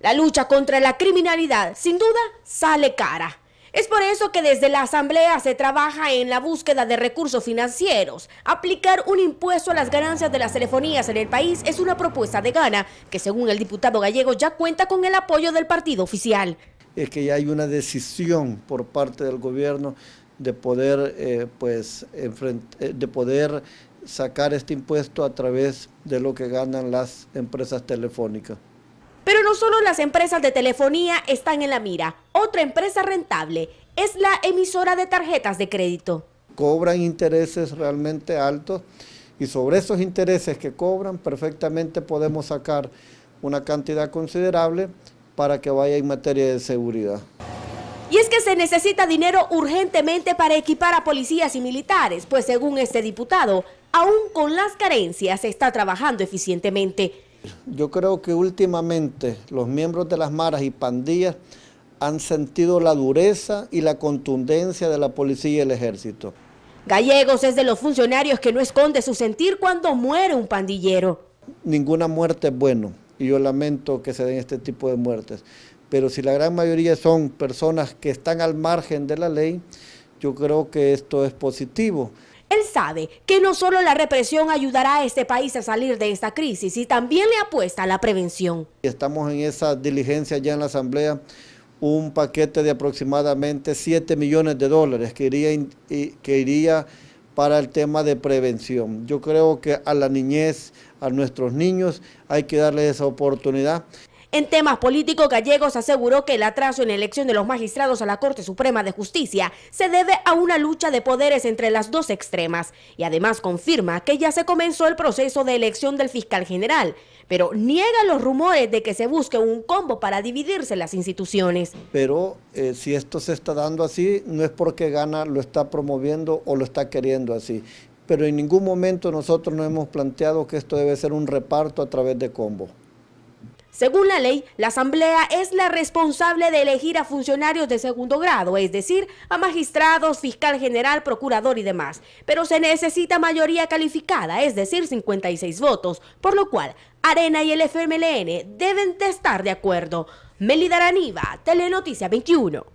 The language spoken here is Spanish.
la lucha contra la criminalidad, sin duda, sale cara. Es por eso que desde la Asamblea se trabaja en la búsqueda de recursos financieros. Aplicar un impuesto a las ganancias de las telefonías en el país es una propuesta de gana, que según el diputado gallego ya cuenta con el apoyo del partido oficial. Es que ya hay una decisión por parte del gobierno de poder, eh, pues, eh, de poder sacar este impuesto a través de lo que ganan las empresas telefónicas. Pero no solo las empresas de telefonía están en la mira. Otra empresa rentable es la emisora de tarjetas de crédito. Cobran intereses realmente altos y sobre esos intereses que cobran perfectamente podemos sacar una cantidad considerable para que vaya en materia de seguridad que se necesita dinero urgentemente para equipar a policías y militares, pues según este diputado, aún con las carencias se está trabajando eficientemente. Yo creo que últimamente los miembros de las maras y pandillas han sentido la dureza y la contundencia de la policía y el ejército. Gallegos es de los funcionarios que no esconde su sentir cuando muere un pandillero. Ninguna muerte es bueno y yo lamento que se den este tipo de muertes, pero si la gran mayoría son personas que están al margen de la ley, yo creo que esto es positivo. Él sabe que no solo la represión ayudará a este país a salir de esta crisis, y también le apuesta a la prevención. Estamos en esa diligencia ya en la Asamblea, un paquete de aproximadamente 7 millones de dólares que iría, que iría para el tema de prevención. Yo creo que a la niñez, a nuestros niños, hay que darle esa oportunidad. En temas políticos, Gallegos aseguró que el atraso en la elección de los magistrados a la Corte Suprema de Justicia se debe a una lucha de poderes entre las dos extremas y además confirma que ya se comenzó el proceso de elección del fiscal general, pero niega los rumores de que se busque un combo para dividirse las instituciones. Pero eh, si esto se está dando así, no es porque Gana lo está promoviendo o lo está queriendo así pero en ningún momento nosotros nos hemos planteado que esto debe ser un reparto a través de combo. Según la ley, la Asamblea es la responsable de elegir a funcionarios de segundo grado, es decir, a magistrados, fiscal general, procurador y demás. Pero se necesita mayoría calificada, es decir, 56 votos, por lo cual Arena y el FMLN deben estar de acuerdo. Melida Araniva, Telenoticia 21.